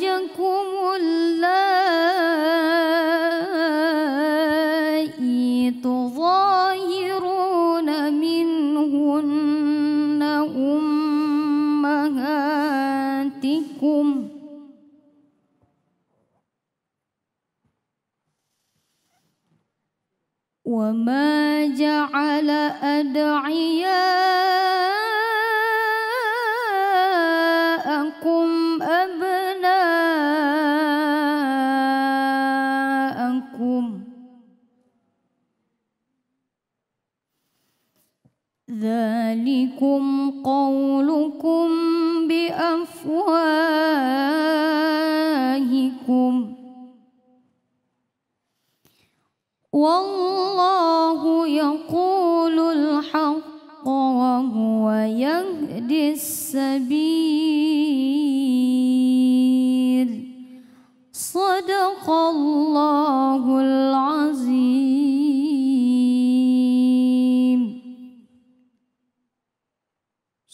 难过。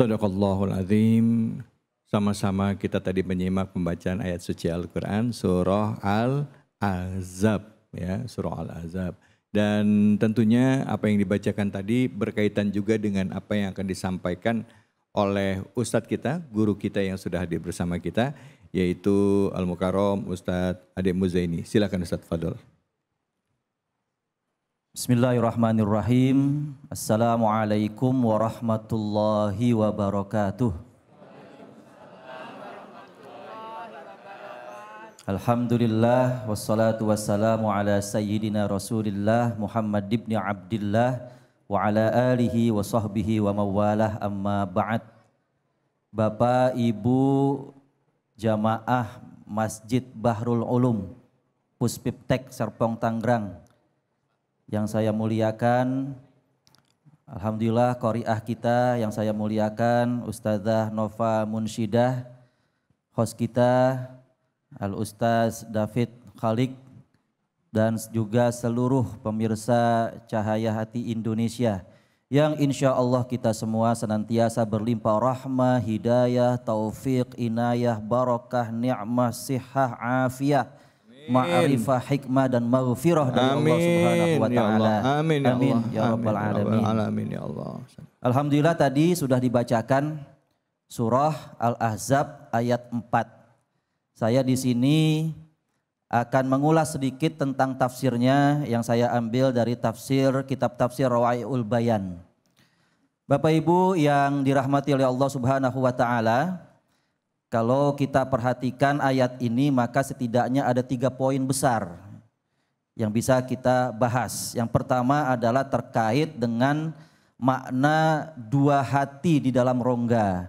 Sadaqallahul azim. Sama-sama kita tadi menyimak pembacaan ayat suci Al-Quran, surah Al-Azab. ya Surah Al-Azab. Dan tentunya apa yang dibacakan tadi berkaitan juga dengan apa yang akan disampaikan oleh Ustadz kita, guru kita yang sudah hadir bersama kita, yaitu Al-Mukarram Ustadz Adik Muzaini. Silakan Ustadz Fadol. Bismillahirrahmanirrahim. Assalamualaikum warahmatullahi wabarakatuh. Alhamdulillah wassalatu wassalamu ala sayyidina Rasulillah Muhammad ibn Abdullah wa ala alihi wa sahbihi wa mawalah amma ba'd. Bapak Ibu jamaah Masjid Bahrul Ulum Puspiptek Serpong Tangerang yang saya muliakan Alhamdulillah koriah kita yang saya muliakan Ustazah Nova Munshidah host kita Al Ustaz David Khalik dan juga seluruh pemirsa Cahaya Hati Indonesia yang insya Allah kita semua senantiasa berlimpah rahmah, hidayah, taufik, inayah, barokah, ni'mah, sihah, afiah ma'rifah, hikmah dan maghfirah dari Allah Subhanahu wa ya taala. Ya Amin ya Amin ya rabbal alamin. Alamin ya Allah. Alhamdulillah tadi sudah dibacakan surah Al-Ahzab ayat 4. Saya di sini akan mengulas sedikit tentang tafsirnya yang saya ambil dari tafsir kitab tafsir Rawaiul Bayan. Bapak Ibu yang dirahmati oleh Allah Subhanahu wa taala, kalau kita perhatikan ayat ini maka setidaknya ada tiga poin besar yang bisa kita bahas. Yang pertama adalah terkait dengan makna dua hati di dalam rongga.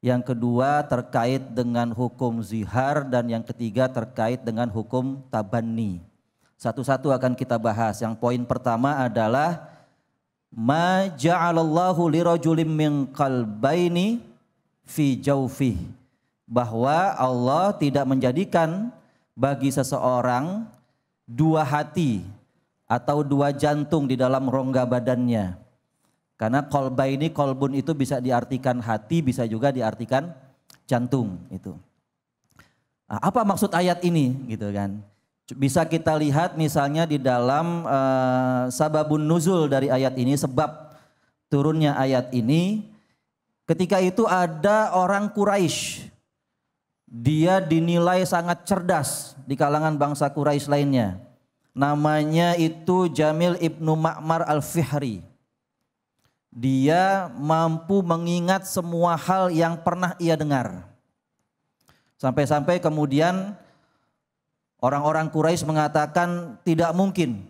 Yang kedua terkait dengan hukum zihar dan yang ketiga terkait dengan hukum tabani. Satu-satu akan kita bahas. Yang poin pertama adalah ma ja'alallahu lirajulim min qalbaini fi jawfihi bahwa Allah tidak menjadikan bagi seseorang dua hati atau dua jantung di dalam rongga badannya. Karena kolba ini kolbun itu bisa diartikan hati, bisa juga diartikan jantung itu. Nah, apa maksud ayat ini gitu kan? Bisa kita lihat misalnya di dalam uh, sababun nuzul dari ayat ini sebab turunnya ayat ini ketika itu ada orang Quraisy dia dinilai sangat cerdas di kalangan bangsa Quraisy lainnya. Namanya itu Jamil ibnu Ma'mar al-Fihri. Dia mampu mengingat semua hal yang pernah ia dengar. Sampai-sampai kemudian orang-orang Quraisy mengatakan tidak mungkin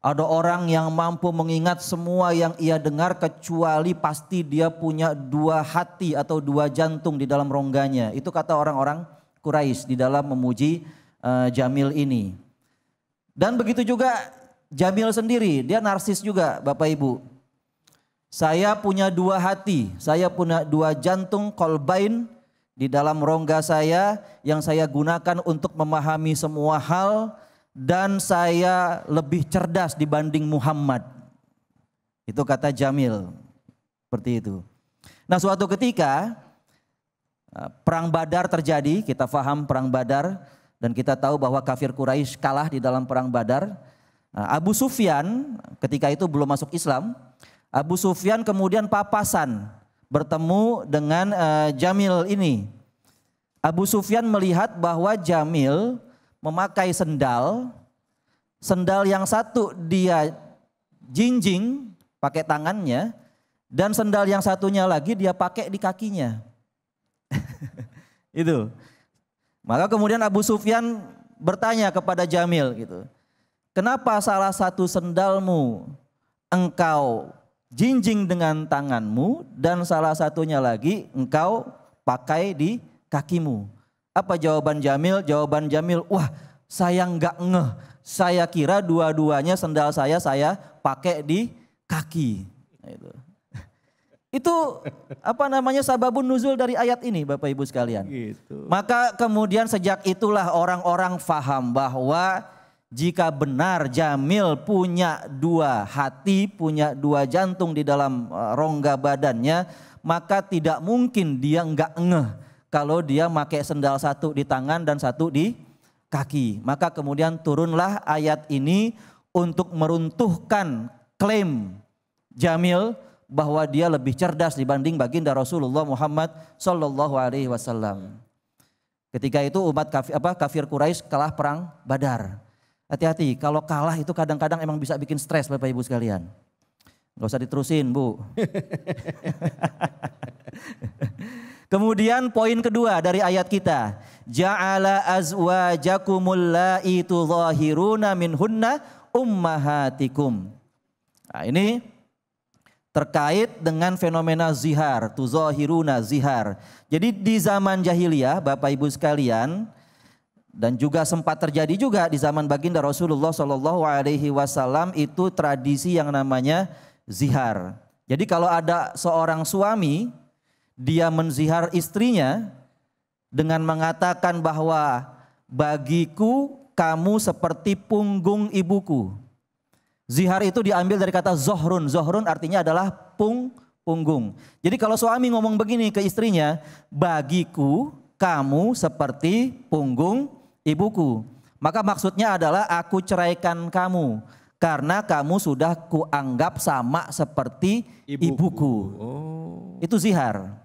ada orang yang mampu mengingat semua yang ia dengar kecuali pasti dia punya dua hati atau dua jantung di dalam rongganya. Itu kata orang-orang Quraisy di dalam memuji uh, Jamil ini. Dan begitu juga Jamil sendiri, dia narsis juga Bapak Ibu. Saya punya dua hati, saya punya dua jantung kolbain di dalam rongga saya yang saya gunakan untuk memahami semua hal dan saya lebih cerdas dibanding Muhammad. Itu kata Jamil. Seperti itu. Nah, suatu ketika eh, perang Badar terjadi, kita faham perang Badar dan kita tahu bahwa kafir Quraisy kalah di dalam perang Badar. Nah, Abu Sufyan ketika itu belum masuk Islam. Abu Sufyan kemudian papasan bertemu dengan eh, Jamil ini. Abu Sufyan melihat bahwa Jamil memakai sendal, sendal yang satu dia jinjing pakai tangannya, dan sendal yang satunya lagi dia pakai di kakinya. itu. Maka kemudian Abu Sufyan bertanya kepada Jamil gitu. Kenapa salah satu sendalmu engkau jinjing dengan tanganmu dan salah satunya lagi engkau pakai di kakimu? Apa jawaban Jamil? Jawaban Jamil, wah saya nggak ngeh. Saya kira dua-duanya sendal saya saya pakai di kaki. Itu. apa namanya sababun nuzul dari ayat ini Bapak Ibu sekalian. Gitu. Maka kemudian sejak itulah orang-orang faham bahwa jika benar Jamil punya dua hati, punya dua jantung di dalam eh, rongga badannya, maka tidak mungkin dia enggak ngeh kalau dia pakai sendal satu di tangan dan satu di kaki. Maka kemudian turunlah ayat ini untuk meruntuhkan klaim Jamil bahwa dia lebih cerdas dibanding baginda Rasulullah Muhammad Shallallahu Alaihi Wasallam. Ketika itu umat kafir, apa, kafir Quraisy kalah perang Badar. Hati-hati, kalau kalah itu kadang-kadang emang bisa bikin stres Bapak Ibu sekalian. Gak usah diterusin Bu. Kemudian poin kedua dari ayat kita, ja'ala azwajakumul la'i zahiruna minhunna ummahatikum. Nah, ini terkait dengan fenomena zihar, tuzahiruna zihar. Jadi di zaman jahiliyah Bapak Ibu sekalian dan juga sempat terjadi juga di zaman baginda Rasulullah Shallallahu alaihi wasallam itu tradisi yang namanya zihar. Jadi kalau ada seorang suami dia menzihar istrinya dengan mengatakan bahwa bagiku kamu seperti punggung ibuku. Zihar itu diambil dari kata zohrun. Zohrun artinya adalah pung, punggung. Jadi kalau suami ngomong begini ke istrinya, bagiku kamu seperti punggung ibuku. Maka maksudnya adalah aku ceraikan kamu karena kamu sudah kuanggap sama seperti ibuku. ibuku. Oh. Itu zihar.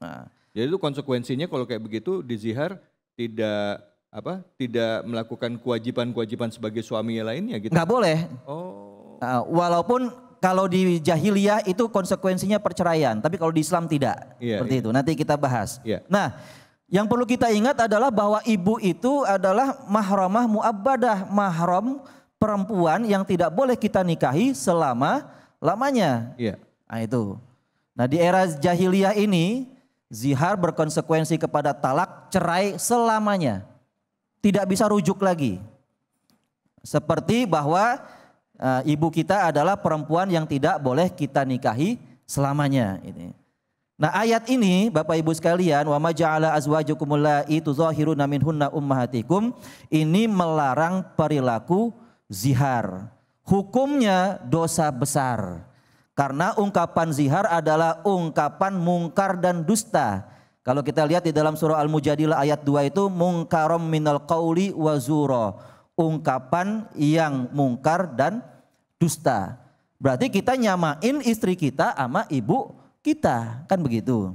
Nah, jadi itu konsekuensinya kalau kayak begitu di zihar tidak apa tidak melakukan kewajiban-kewajiban sebagai suaminya lainnya gitu. Enggak boleh. Oh. Nah, walaupun kalau di jahiliyah itu konsekuensinya perceraian, tapi kalau di Islam tidak. Iya, Seperti yeah. itu. Nanti kita bahas. Iya. Nah, yang perlu kita ingat adalah bahwa ibu itu adalah mahramah muabbadah, mahram perempuan yang tidak boleh kita nikahi selama lamanya. Iya. Nah itu. Nah di era jahiliyah ini Zihar berkonsekuensi kepada talak, cerai selamanya. Tidak bisa rujuk lagi. Seperti bahwa e, ibu kita adalah perempuan yang tidak boleh kita nikahi selamanya. Ini. Gitu. Nah ayat ini Bapak Ibu sekalian wa maja'ala itu lati tuzahiruna minhunna ummahatikum ini melarang perilaku zihar. Hukumnya dosa besar. Karena ungkapan zihar adalah ungkapan mungkar dan dusta. Kalau kita lihat di dalam surah Al-Mujadilah ayat 2 itu mungkarom minal qauli wa zuro. Ungkapan yang mungkar dan dusta. Berarti kita nyamain istri kita sama ibu kita, kan begitu.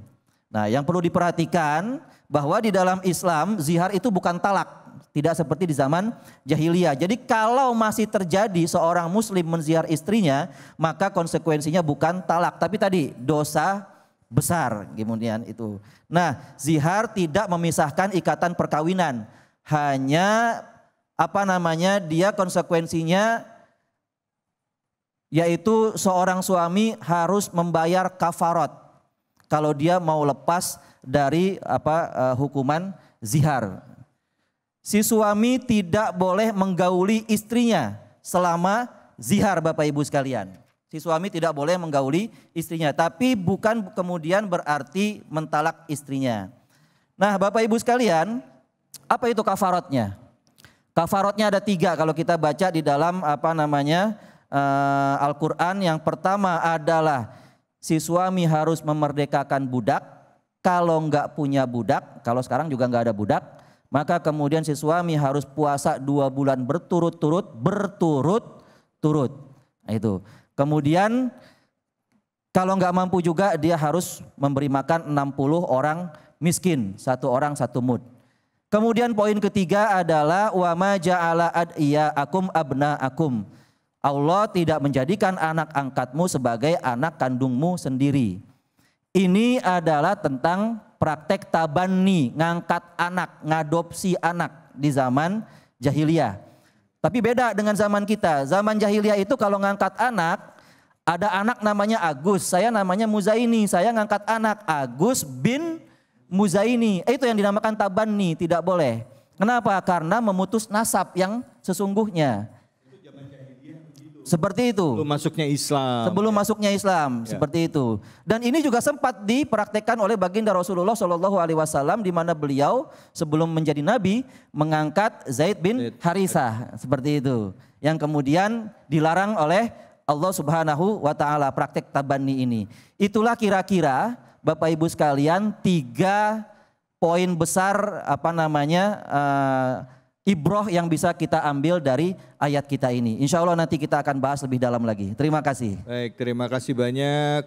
Nah, yang perlu diperhatikan bahwa di dalam Islam zihar itu bukan talak tidak seperti di zaman jahiliyah. Jadi kalau masih terjadi seorang muslim menziar istrinya, maka konsekuensinya bukan talak, tapi tadi dosa besar kemudian itu. Nah, zihar tidak memisahkan ikatan perkawinan, hanya apa namanya? dia konsekuensinya yaitu seorang suami harus membayar kafarat kalau dia mau lepas dari apa eh, hukuman zihar si suami tidak boleh menggauli istrinya selama zihar Bapak Ibu sekalian. Si suami tidak boleh menggauli istrinya, tapi bukan kemudian berarti mentalak istrinya. Nah Bapak Ibu sekalian, apa itu kafarotnya? Kafarotnya ada tiga kalau kita baca di dalam apa namanya uh, Al-Quran. Yang pertama adalah si suami harus memerdekakan budak. Kalau nggak punya budak, kalau sekarang juga nggak ada budak, maka kemudian si suami harus puasa dua bulan berturut-turut, berturut-turut. Nah, itu. Kemudian kalau nggak mampu juga dia harus memberi makan 60 orang miskin, satu orang satu mud. Kemudian poin ketiga adalah wa wama ja'ala akum abna akum. Allah tidak menjadikan anak angkatmu sebagai anak kandungmu sendiri. Ini adalah tentang praktek tabani, ngangkat anak, ngadopsi anak di zaman jahiliyah. Tapi beda dengan zaman kita. Zaman jahiliyah itu kalau ngangkat anak, ada anak namanya Agus, saya namanya Muzaini, saya ngangkat anak Agus bin Muzaini. Eh, itu yang dinamakan tabani, tidak boleh. Kenapa? Karena memutus nasab yang sesungguhnya. Seperti itu. Sebelum masuknya Islam. Sebelum ya. masuknya Islam, ya. seperti itu. Dan ini juga sempat dipraktekkan oleh baginda Rasulullah Shallallahu Alaihi Wasallam di mana beliau sebelum menjadi nabi mengangkat Zaid bin Harisah, seperti itu. Yang kemudian dilarang oleh Allah Subhanahu wa taala praktek tabani ini. Itulah kira-kira Bapak Ibu sekalian tiga poin besar apa namanya uh, ibroh yang bisa kita ambil dari ayat kita ini. Insya Allah nanti kita akan bahas lebih dalam lagi. Terima kasih. Baik, terima kasih banyak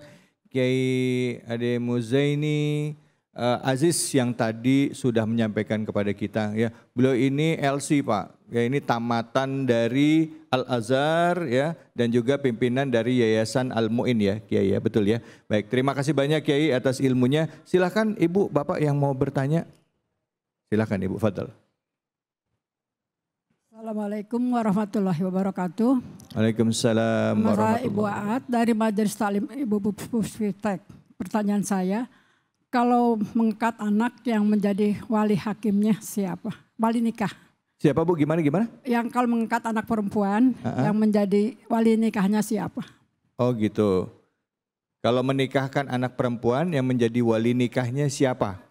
Kiai Ade Muzaini uh, Aziz yang tadi sudah menyampaikan kepada kita ya. Beliau ini LC Pak. Ya ini tamatan dari Al Azhar ya dan juga pimpinan dari Yayasan Al Muin ya Kiai ya betul ya. Baik, terima kasih banyak Kiai atas ilmunya. Silahkan Ibu Bapak yang mau bertanya. Silahkan Ibu Fadl. Assalamualaikum warahmatullahi wabarakatuh. Waalaikumsalam Mas warahmatullahi Ibu Aat dari Majelis Taklim Ibu Puspitek. Pertanyaan saya, kalau mengkat anak yang menjadi wali hakimnya siapa? Wali nikah. Siapa Bu? Gimana gimana? Yang kalau mengkat anak perempuan uh -huh. yang menjadi wali nikahnya siapa? Oh gitu. Kalau menikahkan anak perempuan yang menjadi wali nikahnya siapa?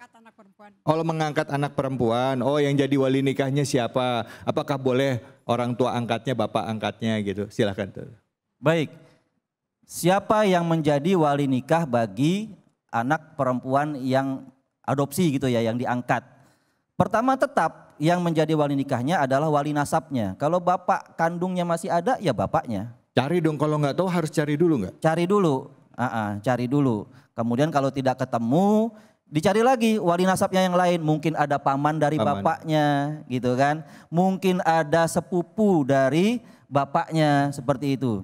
Kalau oh, mengangkat anak perempuan, oh yang jadi wali nikahnya siapa? Apakah boleh orang tua angkatnya, bapak angkatnya gitu? Silahkan. Baik, siapa yang menjadi wali nikah bagi anak perempuan yang adopsi gitu ya, yang diangkat? Pertama tetap yang menjadi wali nikahnya adalah wali nasabnya. Kalau bapak kandungnya masih ada, ya bapaknya. Cari dong, kalau nggak tahu harus cari dulu nggak? Cari dulu, uh -uh, cari dulu. Kemudian kalau tidak ketemu, Dicari lagi wali nasabnya yang lain, mungkin ada paman dari paman. bapaknya gitu kan. Mungkin ada sepupu dari bapaknya seperti itu.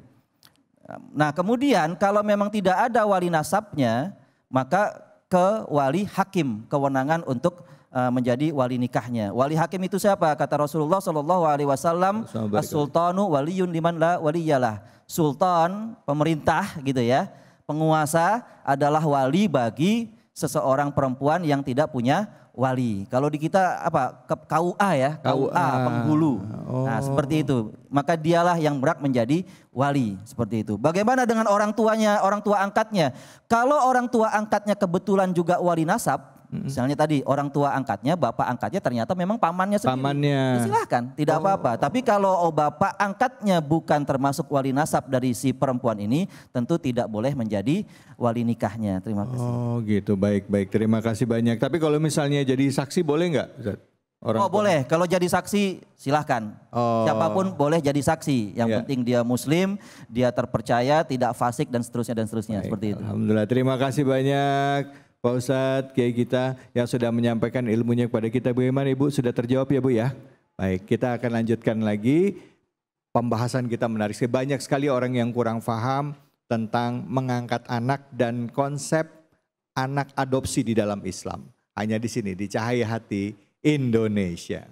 Nah, kemudian kalau memang tidak ada wali nasabnya, maka ke wali hakim, kewenangan untuk eh, menjadi wali nikahnya. Wali hakim itu siapa? Kata Rasulullah Shallallahu Alaihi Wasallam, Sultanu waliyun liman la waliyalah. Sultan pemerintah gitu ya, penguasa adalah wali bagi seseorang perempuan yang tidak punya wali. Kalau di kita apa KUA ya, KUA, KUA penghulu. Nah, oh. Nah, seperti itu. Maka dialah yang berhak menjadi wali, seperti itu. Bagaimana dengan orang tuanya, orang tua angkatnya? Kalau orang tua angkatnya kebetulan juga wali nasab, Misalnya tadi orang tua angkatnya, bapak angkatnya ternyata memang pamannya sendiri. Pamannya. Ya, silahkan, tidak oh. apa-apa. Oh. Tapi kalau oh, bapak angkatnya bukan termasuk wali nasab dari si perempuan ini, tentu tidak boleh menjadi wali nikahnya. Terima kasih. Oh gitu, baik-baik. Terima kasih banyak. Tapi kalau misalnya jadi saksi boleh nggak? Orang oh boleh, kalau jadi saksi silahkan. Oh. Siapapun boleh jadi saksi. Yang yeah. penting dia muslim, dia terpercaya, tidak fasik dan seterusnya dan seterusnya Baik. seperti itu. Alhamdulillah, terima kasih banyak. Pak Ustadz, Kiai kita yang sudah menyampaikan ilmunya kepada kita. Bagaimana Ibu? Sudah terjawab ya Bu ya? Baik, kita akan lanjutkan lagi pembahasan kita menarik. Banyak sekali orang yang kurang paham tentang mengangkat anak dan konsep anak adopsi di dalam Islam. Hanya di sini, di Cahaya Hati Indonesia.